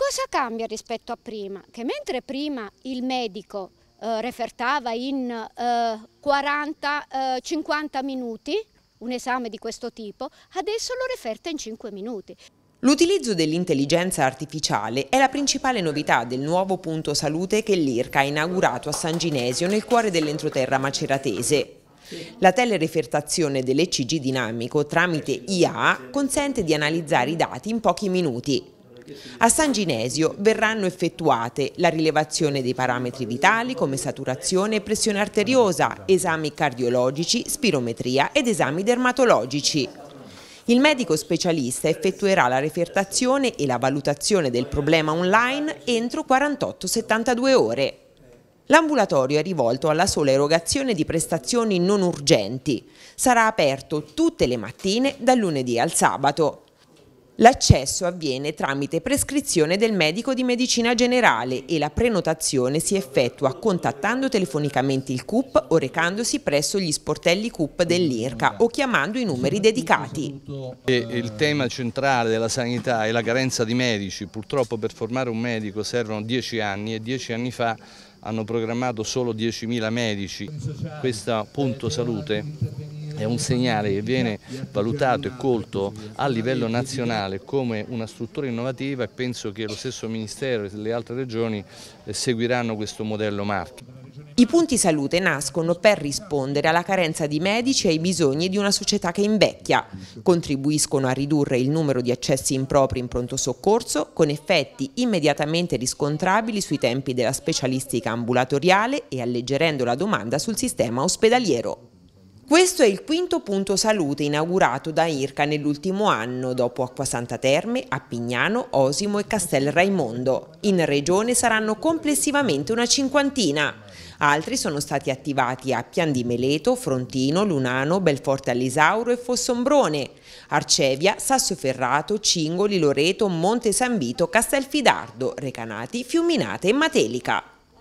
Cosa cambia rispetto a prima? Che mentre prima il medico eh, refertava in eh, 40-50 eh, minuti un esame di questo tipo, adesso lo referta in 5 minuti. L'utilizzo dell'intelligenza artificiale è la principale novità del nuovo punto salute che l'IRCA ha inaugurato a San Ginesio nel cuore dell'entroterra maceratese. La telerefertazione dell'ECG dinamico tramite IA consente di analizzare i dati in pochi minuti. A San Ginesio verranno effettuate la rilevazione dei parametri vitali come saturazione e pressione arteriosa, esami cardiologici, spirometria ed esami dermatologici. Il medico specialista effettuerà la refertazione e la valutazione del problema online entro 48-72 ore. L'ambulatorio è rivolto alla sola erogazione di prestazioni non urgenti. Sarà aperto tutte le mattine dal lunedì al sabato. L'accesso avviene tramite prescrizione del medico di medicina generale e la prenotazione si effettua contattando telefonicamente il CUP o recandosi presso gli sportelli CUP dell'IRCA o chiamando i numeri dedicati. Il tema centrale della sanità è la carenza di medici. Purtroppo per formare un medico servono 10 anni e 10 anni fa hanno programmato solo 10.000 medici. Questo punto salute è un segnale che viene valutato e colto a livello nazionale come una struttura innovativa e penso che lo stesso Ministero e le altre regioni eh, seguiranno questo modello marchio. I punti salute nascono per rispondere alla carenza di medici e ai bisogni di una società che invecchia. Contribuiscono a ridurre il numero di accessi impropri in pronto soccorso con effetti immediatamente riscontrabili sui tempi della specialistica ambulatoriale e alleggerendo la domanda sul sistema ospedaliero. Questo è il quinto punto salute inaugurato da Irca nell'ultimo anno dopo Acquasanta Terme, Appignano, Osimo e Castel Raimondo. In regione saranno complessivamente una cinquantina. Altri sono stati attivati a Pian di Meleto, Frontino, Lunano, Belforte Allisauro e Fossombrone, Arcevia, Sassoferrato, Cingoli, Loreto, Monte San Vito, Castelfidardo, Recanati, Fiuminate e Matelica.